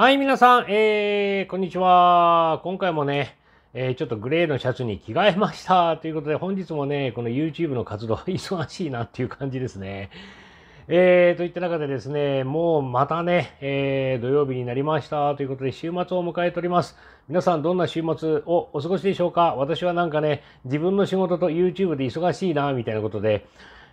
はい、皆さん、えー、こんにちは。今回もね、えー、ちょっとグレーのシャツに着替えました。ということで、本日もね、この YouTube の活動、忙しいなっていう感じですね。えー、といった中でですね、もうまたね、えー、土曜日になりましたということで、週末を迎えております。皆さん、どんな週末をお過ごしでしょうか私はなんかね、自分の仕事と YouTube で忙しいな、みたいなことで、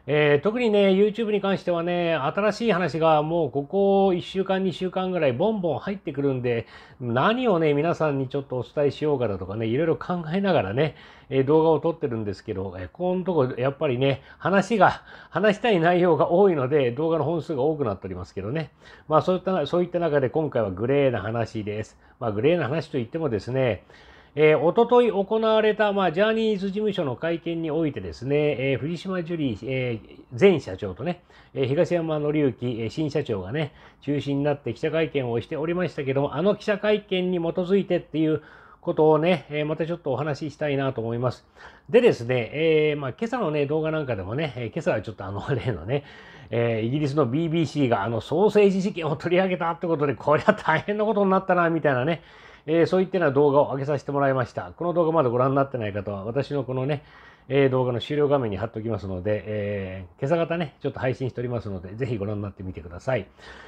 えー、特にね、YouTube に関してはね、新しい話がもうここ1週間、2週間ぐらいボンボン入ってくるんで、何をね、皆さんにちょっとお伝えしようかだとかね、いろいろ考えながらね、えー、動画を撮ってるんですけど、えー、このとこやっぱりね、話が、話したい内容が多いので、動画の本数が多くなっておりますけどね。まあそういった、そういった中で今回はグレーな話です。まあグレーな話といってもですね、えー、おととい行われた、まあ、ジャニーズ事務所の会見においてですね、えー、藤島ジュリー、えー、前社長とね、え東山紀之、え新社長がね、中心になって記者会見をしておりましたけども、あの記者会見に基づいてっていうことをね、えまたちょっとお話ししたいなと思います。でですね、えまあ、今朝のね、動画なんかでもね、え今朝はちょっとあの 例のね、えイギリスの BBC があのソーセージ事件を取り上げたってことで、こりゃ大変なことになったな、みたいなね、えー、そういったような動画を上げさせてもらいました。この動画まだご覧になってない方は、私のこのね、えー、動画の終了画面に貼っておきますので、えー、今朝方ね、ちょっと配信しておりますので、ぜひご覧になってみてください。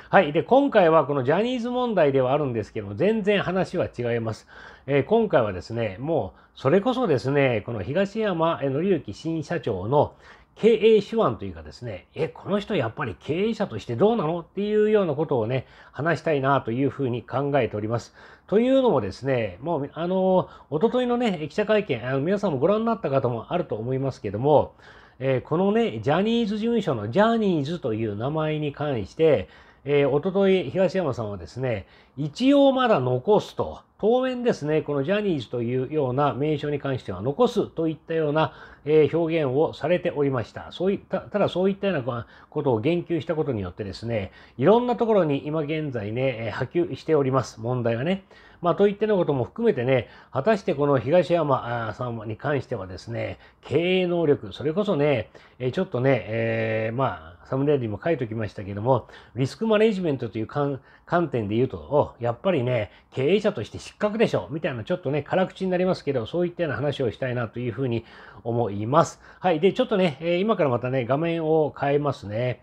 はい。で、今回はこのジャニーズ問題ではあるんですけども、全然話は違います。えー、今回はですね、もう、それこそですね、この東山紀之新社長の、経営手腕というかですね、え、この人やっぱり経営者としてどうなのっていうようなことをね、話したいなというふうに考えております。というのもですね、もう、あの、おとといのね、記者会見、あの皆さんもご覧になった方もあると思いますけども、えー、このね、ジャニーズ事務所のジャニーズという名前に関して、えー、おととい東山さんはですね、一応まだ残すと。当面ですね、このジャニーズというような名称に関しては残すといったような、え表現をされておりました。そういったただそういったようなことを言及したことによってですね、いろんなところに今現在ね、波及しております、問題がね。まあ、といったようなことも含めてね、果たしてこの東山さんに関してはですね、経営能力、それこそね、ちょっとね、えー、まあ、サムネイルにも書いておきましたけども、リスクマネジメントという観点で言うと、やっぱりね、経営者として失格でしょみたいなちょっとね、辛口になりますけど、そういったような話をしたいなというふうに思います。はい。で、ちょっとね、え今からまたね、画面を変えますね。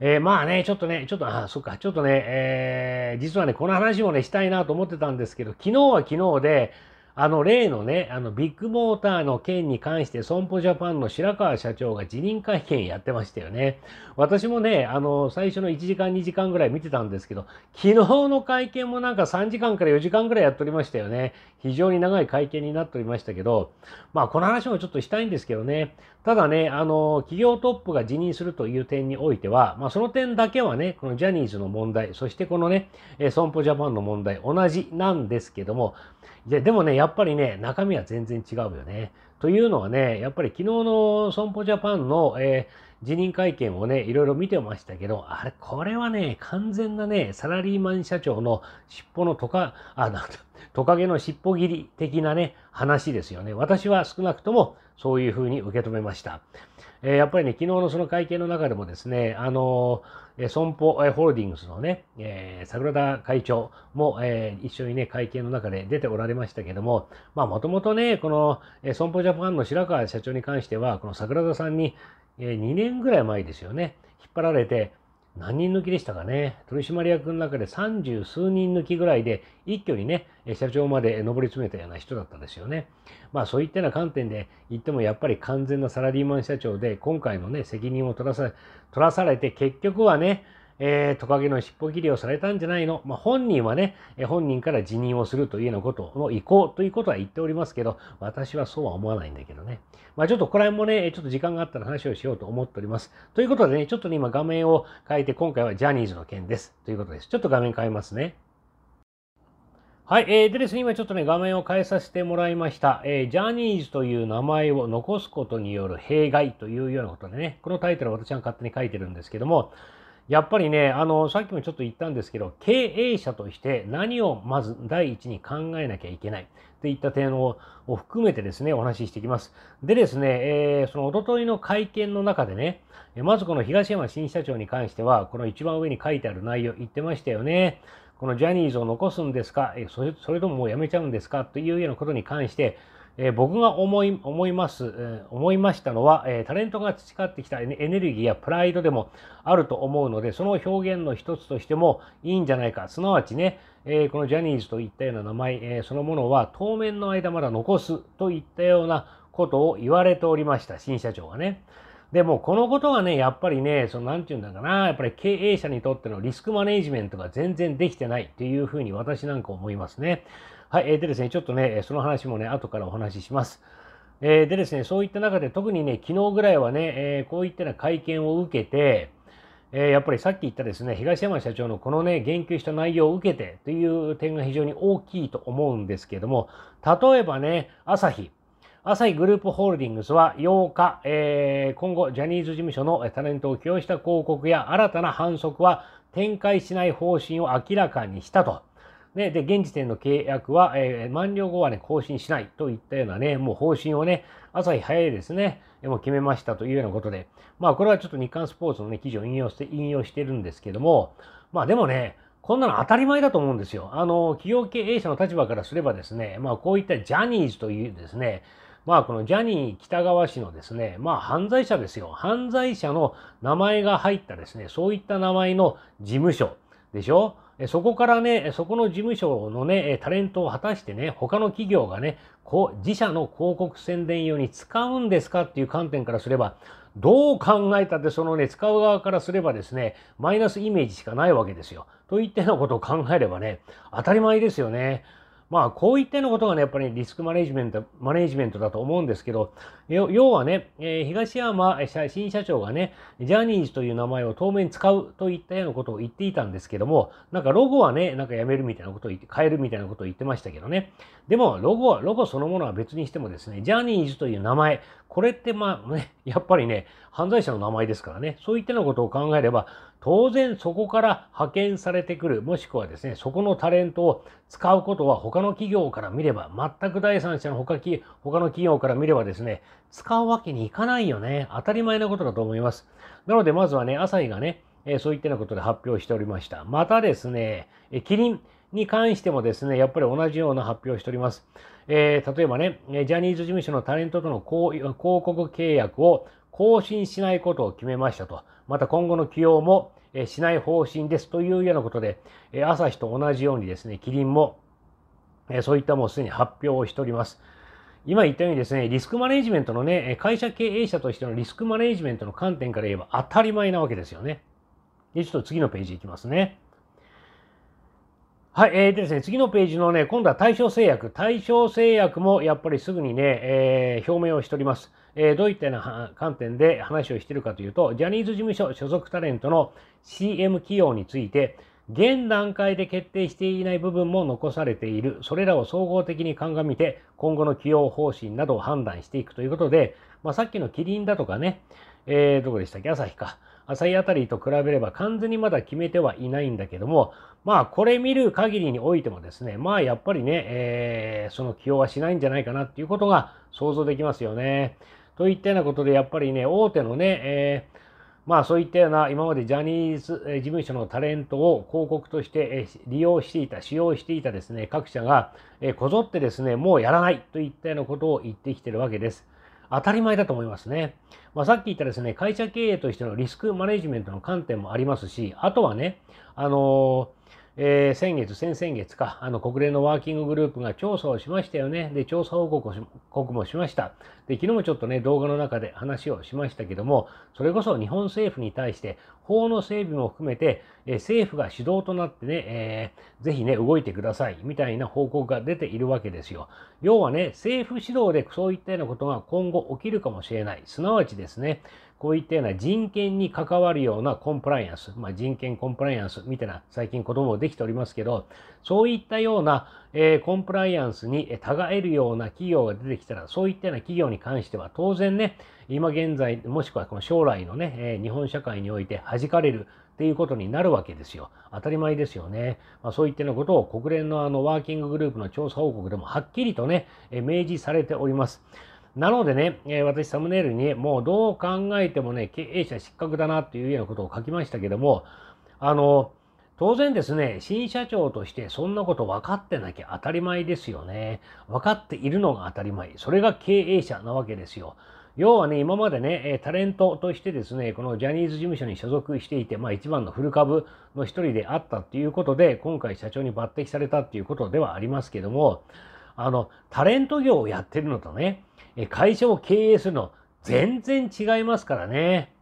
えー、まあね、ちょっとね、ちょっと、あ、そっか、ちょっとね、えー、実はね、この話をね、したいなと思ってたんですけど、昨日は昨日で、あの例のね、あのビッグモーターの件に関して損保ジャパンの白川社長が辞任会見やってましたよね。私もね、あの最初の1時間2時間ぐらい見てたんですけど、昨日の会見もなんか3時間から4時間ぐらいやっておりましたよね。非常に長い会見になっておりましたけど、まあこの話もちょっとしたいんですけどね。ただね、あの企業トップが辞任するという点においては、まあその点だけはね、このジャニーズの問題、そしてこのね、損保ジャパンの問題、同じなんですけども、ででもね、やっぱりね、中身は全然違うよね。というのはね、やっぱり昨日の損保ジャパンの、えー、辞任会見をね、いろいろ見てましたけど、あれ、これはね、完全なね、サラリーマン社長の尻尾のトカ、あ、なんトカゲの尻尾切り的なね、話ですよね。私は少なくともそういうふうに受け止めました。えやっぱりね、昨日のその会見の中でもですね、あの損保、えホールディングスのね、え桜田会長も、え一緒にね、会見の中で出ておられましたけども、まあ、もともとね、この、え損保ジャパンの白川社長に関しては、この桜田さんに、え2年ぐらい前ですよね、引っ張られて、何人抜きでしたかね、取締役の中で三十数人抜きぐらいで、一挙にね、社長まで上り詰めたような人だったんですよね。まあそういったような観点で言っても、やっぱり完全なサラリーマン社長で、今回のね、責任を取らさ取らされて、結局はね、えー、トカゲの尻尾切りをされたんじゃないの、まあ、本人はね、え本人から辞任をするというようなことの意向ということは言っておりますけど、私はそうは思わないんだけどね。まあ、ちょっとここら辺もね、ちょっと時間があったら話をしようと思っております。ということでね、ちょっとね、今画面を変えて、今回はジャニーズの件です。ということです。ちょっと画面変えますね。はい、えー、でですね、今ちょっとね、画面を変えさせてもらいました。えー、ジャニーズという名前を残すことによる弊害というようなことでね、このタイトルは私は勝手に書いてるんですけども、やっぱりねあのさっきもちょっと言ったんですけど経営者として何をまず第一に考えなきゃいけないといった点を含めてですねお話ししていきます。でですね、えー、そのおとといの会見の中でねまずこの東山新社長に関してはこの一番上に書いてある内容言ってましたよね。このジャニーズを残すんですかそれとももうやめちゃうんですかというようなことに関してえー、僕が思い思います、えー、思いましたのは、えー、タレントが培ってきたエネルギーやプライドでもあると思うので、その表現の一つとしてもいいんじゃないか。すなわちね、えこのジャニーズといったような名前、えそのものは当面の間まだ残すといったようなことを言われておりました、新社長がね。でもこのことがね、やっぱりね、その何て言うんだかな、やっぱり経営者にとってのリスクマネジメントが全然できてないっていうふうに私なんか思いますね。はい、えー、でですね、ちょっとね、その話もね、後からお話しします。えー、でですね、そういった中で特にね、昨日ぐらいはね、えー、こういったような会見を受けて、えー、やっぱりさっき言ったですね、東山社長のこのね、言及した内容を受けてという点が非常に大きいと思うんですけれども、例えばね、朝日、朝日グループホールディングスは8日、えー、今後ジャニーズ事務所のタレントを起用した広告や新たな反則は展開しない方針を明らかにしたと。ね、で、現時点の契約は、えー、満了後はね、更新しないといったようなね、もう方針をね、朝日早いですね、もう決めましたというようなことで、まあ、これはちょっと日刊スポーツのね、記事を引用して、引用してるんですけども、まあ、でもね、こんなの当たり前だと思うんですよ。あの、企業経営者の立場からすればですね、まあ、こういったジャニーズというですね、まあ、このジャニー喜多川氏のですね、まあ、犯罪者ですよ。犯罪者の名前が入ったですね、そういった名前の事務所でしょそこからね、そこの事務所のね、タレントを果たしてね、他の企業がね、こう自社の広告宣伝用に使うんですかっていう観点からすれば、どう考えたってそのね、使う側からすればですね、マイナスイメージしかないわけですよ。といったようなことを考えればね、当たり前ですよね。まあ、こういったようなことがね、やっぱりリスクマネジメント、マネジメントだと思うんですけど、要はね、えー、東山新社長がね、ジャニーズという名前を当面使うといったようなことを言っていたんですけども、なんかロゴはね、なんかやめるみたいなことを言って、変えるみたいなことを言ってましたけどね。でも、ロゴは、ロゴそのものは別にしてもですね、ジャニーズという名前、これってまあね、やっぱりね、犯罪者の名前ですからね、そういったようなことを考えれば、当然そこから派遣されてくる、もしくはですね、そこのタレントを使うことは他の企業から見れば、全く第三者の他他の企業から見ればですね、使うわけにいかないよね。当たり前のことだと思います。なので、まずはね、朝日がね、えそういったようなことで発表しておりました。またですね、キリン、に関してもですね、やっぱり同じような発表をしております。えー、例えばね、ジャニーズ事務所のタレントとの広告契約を更新しないことを決めましたと。また今後の起用もしない方針ですというようなことで、朝日と同じようにですね、キリンもそういったもうすでに発表をしております。今言ったようにですね、リスクマネジメントのね、会社経営者としてのリスクマネジメントの観点から言えば当たり前なわけですよね。で、ちょっと次のページいきますね。はい、えーでですね、次のページのね、今度は対象制約。対象制約もやっぱりすぐにね、えー、表明をしております。えー、どういったような観点で話をしているかというと、ジャニーズ事務所所属タレントの CM 起用について、現段階で決定していない部分も残されている。それらを総合的に鑑みて、今後の起用方針などを判断していくということで、まあ、さっきのキリンだとかね、えー、どこでしたっけ、朝日か。浅いあたりと比べれば完全にまだ決めてはいないんだけども、まあこれ見る限りにおいてもですね、まあやっぱりね、えー、その起用はしないんじゃないかなっていうことが想像できますよね。といったようなことで、やっぱりね、大手のね、えーまあそういったような今までジャニーズ事務所のタレントを広告として利用していた、使用していたですね、各社がこぞってですね、もうやらないといったようなことを言ってきてるわけです。当たり前だと思いますね。まあ、さっき言ったですね、会社経営としてのリスクマネジメントの観点もありますし、あとはね、あのえー、先月、先々月か、あの国連のワーキンググループが調査をしましたよね。で、調査報告もしました。で、昨日もちょっとね、動画の中で話をしましたけども、それこそ日本政府に対して法の整備も含めて、え政府が主導となってね、えー、ぜひね、動いてください、みたいな報告が出ているわけですよ。要はね、政府主導でそういったようなことが今後起きるかもしれない。すなわちですね、こういったような人権に関わるようなコンプライアンス、まあ、人権コンプライアンスみたいな最近子供もできておりますけど、そういったようなえー、コンプライアンスに互えるような企業が出てきたら、そういったような企業に関しては当然ね、今現在、もしくはこの将来のね、え日本社会において弾かれるっていうことになるわけですよ。当たり前ですよね。まあ、そういったようなことを国連のあのワーキンググループの調査報告でもはっきりとね、え明示されております。なのでね、え私サムネイルに、もうどう考えてもね、経営者失格だなっていうようなことを書きましたけども、あの、当然ですね、新社長としてそんなこと分かってなきゃ当たり前ですよね。分かっているのが当たり前。それが経営者なわけですよ。要はね、今までね、タレントとしてですね、このジャニーズ事務所に所属していて、まあ一番の古株の一人であったっていうことで、今回社長に抜擢されたっていうことではありますけども、あの、タレント業をやってるのとね、会社を経営するの全然違いますからね。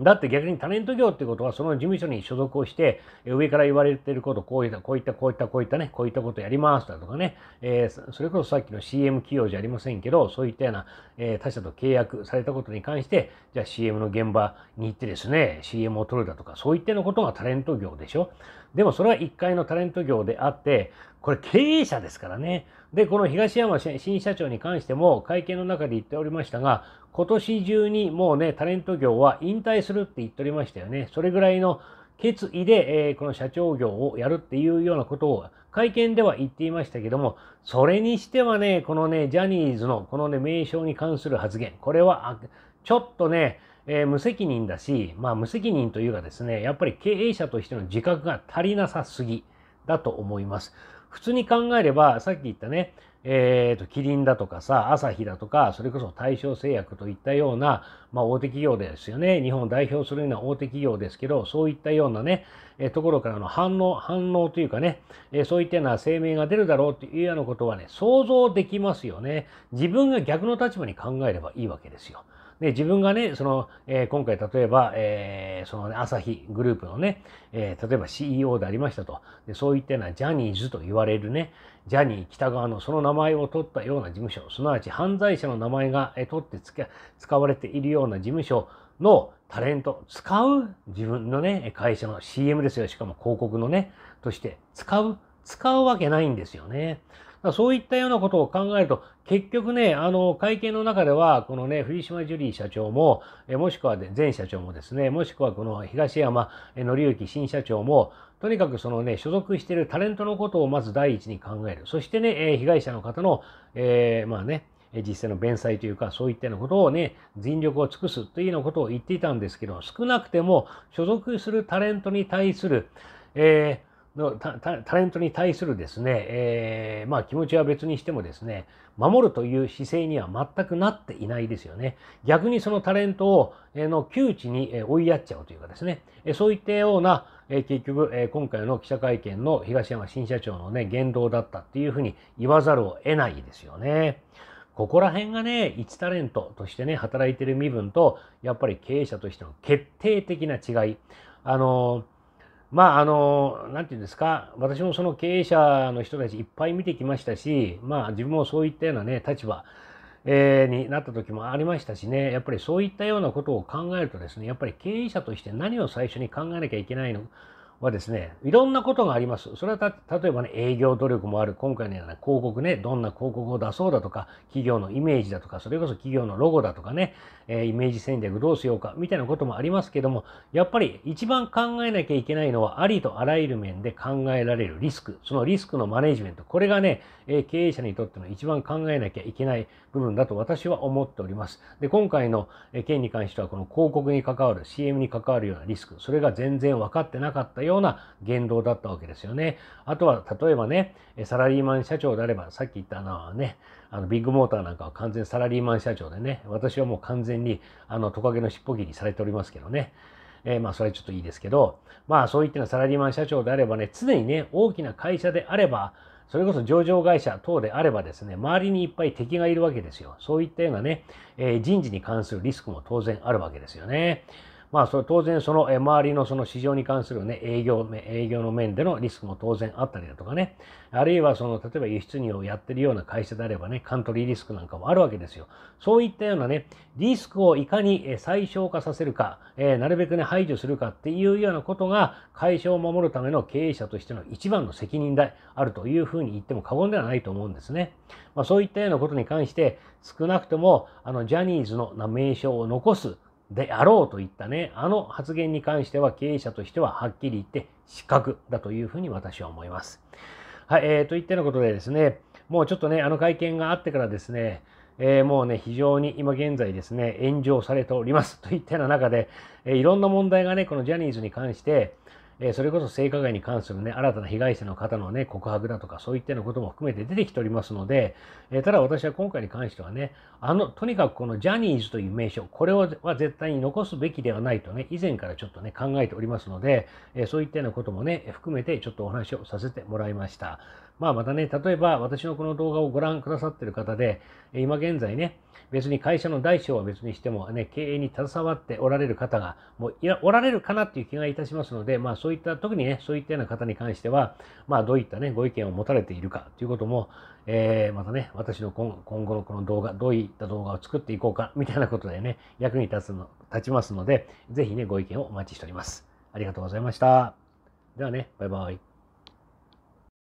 だって逆にタレント業ってことは、その事務所に所属をして、上から言われてること、こういった、こういった、こういった、こういったね、こういったことやりますだとかね、えそれこそさっきの CM 企業じゃありませんけど、そういったような、え他社と契約されたことに関して、じゃあ CM の現場に行ってですね、CM を取るだとか、そういったようなことがタレント業でしょ。でもそれは一回のタレント業であって、これ経営者ですからね。で、この東山新社長に関しても会見の中で言っておりましたが、今年中にもうね、タレント業は引退するって言っておりましたよね。それぐらいの決意で、えー、この社長業をやるっていうようなことを会見では言っていましたけども、それにしてはね、このね、ジャニーズのこのね、名称に関する発言、これはちょっとね、えー、無責任だし、まあ、無責任というかですね、やっぱり経営者としての自覚が足りなさすぎだと思います。普通に考えれば、さっき言ったね、えっ、ー、と、キリンだとかさ、アサヒだとか、それこそ大正製薬といったような、まあ、大手企業ですよね。日本を代表するような大手企業ですけど、そういったようなね、えー、ところからの反応、反応というかね、えー、そういったような声明が出るだろうというようなことはね、想像できますよね。自分が逆の立場に考えればいいわけですよ。で、自分がね、その、えー、今回例えば、えー、その、ね、朝日グループのね、えー、例えば CEO でありましたと。で、そういったようなジャニーズと言われるね、ジャニー北川のその名前を取ったような事務所、すなわち犯罪者の名前が、えー、取って使われているような事務所のタレント、使う自分のね、会社の CM ですよ。しかも広告のね、として使う、使うわけないんですよね。そういったようなことを考えると、結局ね、あの、会見の中では、このね、藤島ジュリー社長も、えもしくは前社長もですね、もしくはこの東山紀之新社長も、とにかくそのね、所属しているタレントのことをまず第一に考える。そしてね、え被害者の方の、えー、まあね、実際の弁済というか、そういったようなことをね、尽力を尽くすというようなことを言っていたんですけど、少なくても所属するタレントに対する、えーのタタレントに対するですね、えー、まあ、気持ちは別にしてもですね、守るという姿勢には全くなっていないですよね。逆にそのタレントを、えの窮地に追いやっちゃうというかですね、そういったような、え結局、え今回の記者会見の東山新社長のね、言動だったっていうふうに言わざるを得ないですよね。ここら辺がね、一タレントとしてね、働いている身分と、やっぱり経営者としての決定的な違い。あのーまあ、あの、なて言うんですか、私もその経営者の人たちいっぱい見てきましたし、まあ、自分もそういったようなね、立場、えー、になった時もありましたしね、やっぱりそういったようなことを考えるとですね、やっぱり経営者として何を最初に考えなきゃいけないのはですね、いろんなことがあります。それは例えばね、営業努力もある。今回のような広告ね、どんな広告を出そうだとか、企業のイメージだとか、それこそ企業のロゴだとかね、えイメージ戦略どうしようか、みたいなこともありますけども、やっぱり一番考えなきゃいけないのは、ありとあらゆる面で考えられるリスク、そのリスクのマネジメント、これがね、え経営者にとっての一番考えなきゃいけない部分だと私は思っております。で、今回の件に関しては、この広告に関わる、CM に関わるようなリスク、それが全然分かってなかったよような言動だったわけですよね。あとは、例えばね、サラリーマン社長であれば、さっき言ったのはね、あのビッグモーターなんかは完全サラリーマン社長でね、私はもう完全にあのトカゲの尻尾切りされておりますけどね。えー、まあそれはちょっといいですけど、まあそういったサラリーマン社長であればね、常にね、大きな会社であれば、それこそ上場会社等であればですね、周りにいっぱい敵がいるわけですよ。そういったようなね、えー、人事に関するリスクも当然あるわけですよね。まあ、それ当然その周りのその市場に関する、ね、営業営業の面でのリスクも当然あったりだとかね、あるいはその例えば輸出入をやってるような会社であればね、カントリーリスクなんかもあるわけですよ。そういったようなね、リスクをいかに最小化させるか、えなるべくね、排除するかっていうようなことが会社を守るための経営者としての一番の責任であるというふうに言っても過言ではないと思うんですね。まあ、そういったようなことに関して、少なくともあのジャニーズの名称を残すであろうといったね、あの発言に関しては経営者としてははっきり言って失格だというふうに私は思います。はい、えー、といったようなことでですね、もうちょっとね、あの会見があってからですね、えー、もうね、非常に今現在ですね、炎上されておりますといったような中で、えー、いろんな問題がね、このジャニーズに関して、えそれこそ性加害に関するね、新たな被害者の方のね、告白だとか、そういったようなことも含めて出てきておりますので、えただ私は今回に関してはね、あの、とにかくこのジャニーズという名称、これは絶対に残すべきではないとね、以前からちょっとね、考えておりますので、えそういったようなこともね、含めてちょっとお話をさせてもらいました。まあまたね、例えば私のこの動画をご覧くださっている方で、今現在ね、別に会社の大小は別にしても、ね、経営に携わっておられる方が、もういらおられるかなっていう気がいたしますので、まあそういった、特にね、そういったような方に関しては、まあどういったね、ご意見を持たれているかということも、えー、またね、私の今今後のこの動画、どういった動画を作っていこうか、みたいなことでね、役に立つの、立ちますので、ぜひね、ご意見をお待ちしております。ありがとうございました。ではね、バイバイ。